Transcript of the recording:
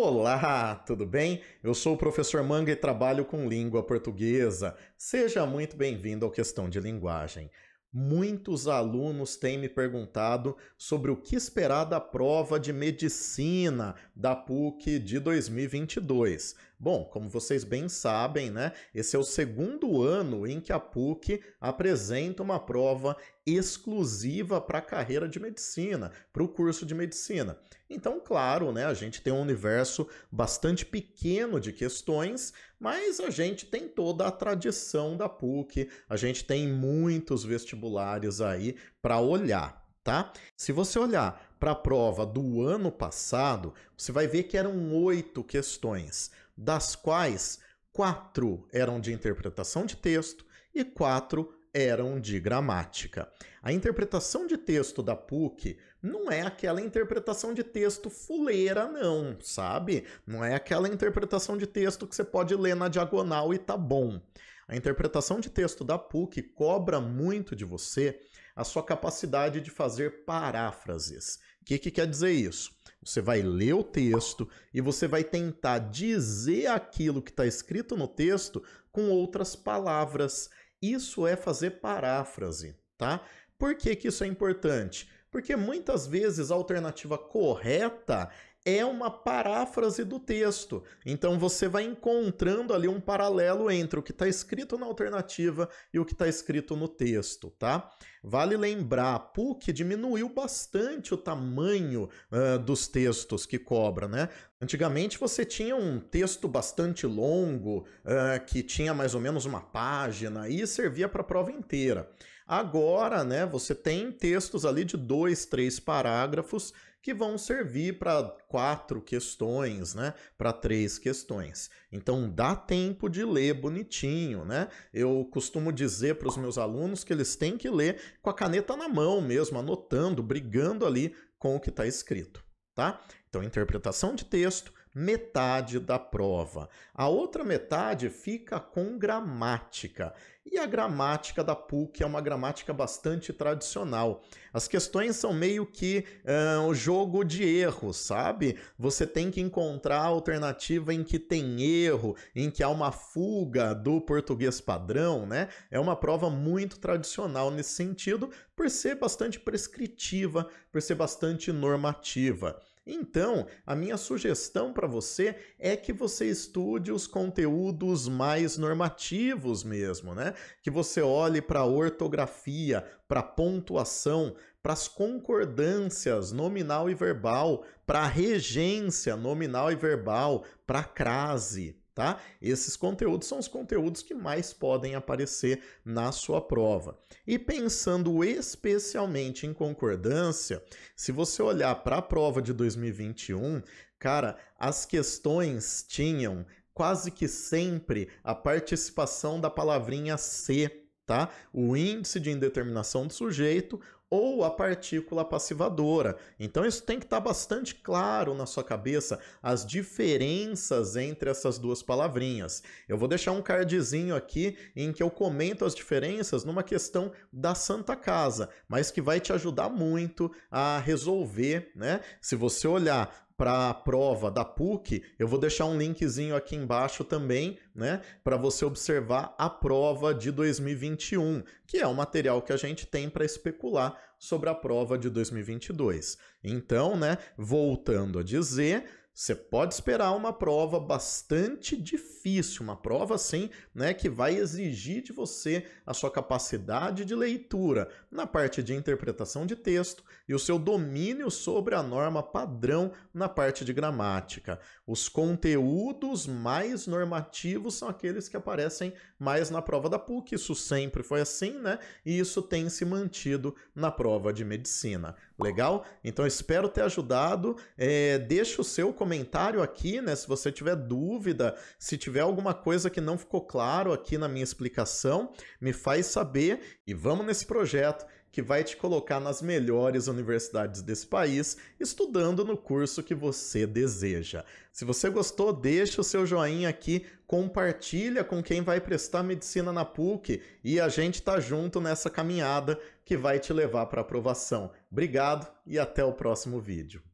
Olá, tudo bem? Eu sou o professor Manga e trabalho com língua portuguesa. Seja muito bem-vindo ao Questão de Linguagem. Muitos alunos têm me perguntado sobre o que esperar da prova de medicina da PUC de 2022. Bom, como vocês bem sabem, né, esse é o segundo ano em que a PUC apresenta uma prova exclusiva para a carreira de medicina, para o curso de medicina. Então, claro, né, a gente tem um universo bastante pequeno de questões, mas a gente tem toda a tradição da PUC, a gente tem muitos vestibulares aí para olhar tá? Se você olhar para a prova do ano passado, você vai ver que eram oito questões das quais quatro eram de interpretação de texto e quatro eram de gramática. A interpretação de texto da PUC não é aquela interpretação de texto fuleira, não, sabe? Não é aquela interpretação de texto que você pode ler na diagonal e tá bom. A interpretação de texto da PUC cobra muito de você a sua capacidade de fazer paráfrases. O que, que quer dizer isso? Você vai ler o texto e você vai tentar dizer aquilo que está escrito no texto com outras palavras. Isso é fazer paráfrase, tá? Por que, que isso é importante? Porque muitas vezes a alternativa correta é uma paráfrase do texto. Então você vai encontrando ali um paralelo entre o que está escrito na alternativa e o que está escrito no texto, tá? Vale lembrar, a PUC diminuiu bastante o tamanho uh, dos textos que cobra, né? Antigamente você tinha um texto bastante longo, uh, que tinha mais ou menos uma página e servia para a prova inteira. Agora, né, você tem textos ali de dois, três parágrafos que vão servir para quatro questões, né? Para três questões. Então dá tempo de ler bonitinho, né? Eu costumo dizer para os meus alunos que eles têm que ler com a caneta na mão mesmo, anotando, brigando ali com o que está escrito, tá? Então interpretação de texto, metade da prova. A outra metade fica com gramática. E a gramática da PUC é uma gramática bastante tradicional. As questões são meio que o uh, jogo de erros, sabe? Você tem que encontrar a alternativa em que tem erro, em que há uma fuga do português padrão, né? É uma prova muito tradicional nesse sentido, por ser bastante prescritiva, por ser bastante normativa. Então, a minha sugestão para você é que você estude os conteúdos mais normativos mesmo, né? Que você olhe para a ortografia, para a pontuação, para as concordâncias nominal e verbal, para a regência nominal e verbal, para a crase, tá? Esses conteúdos são os conteúdos que mais podem aparecer na sua prova. E pensando especialmente em concordância, se você olhar para a prova de 2021, cara, as questões tinham quase que sempre a participação da palavrinha C tá? O índice de indeterminação do sujeito ou a partícula passivadora. Então isso tem que estar tá bastante claro na sua cabeça as diferenças entre essas duas palavrinhas. Eu vou deixar um cardzinho aqui em que eu comento as diferenças numa questão da Santa Casa, mas que vai te ajudar muito a resolver, né? Se você olhar para a prova da PUC, eu vou deixar um linkzinho aqui embaixo também, né, para você observar a prova de 2021, que é o material que a gente tem para especular sobre a prova de 2022. Então, né, voltando a dizer, você pode esperar uma prova bastante difícil, uma prova assim, né, que vai exigir de você a sua capacidade de leitura na parte de interpretação de texto e o seu domínio sobre a norma padrão na parte de gramática. Os conteúdos mais normativos são aqueles que aparecem mais na prova da PUC, isso sempre foi assim, né? E isso tem se mantido na prova de medicina. Legal? Então espero ter ajudado. É, deixa o seu comentário aqui, né? Se você tiver dúvida, se tiver alguma coisa que não ficou claro aqui na minha explicação, me faz saber e vamos nesse projeto que vai te colocar nas melhores universidades desse país, estudando no curso que você deseja. Se você gostou, deixa o seu joinha aqui, compartilha com quem vai prestar medicina na PUC e a gente tá junto nessa caminhada que vai te levar para aprovação. Obrigado e até o próximo vídeo.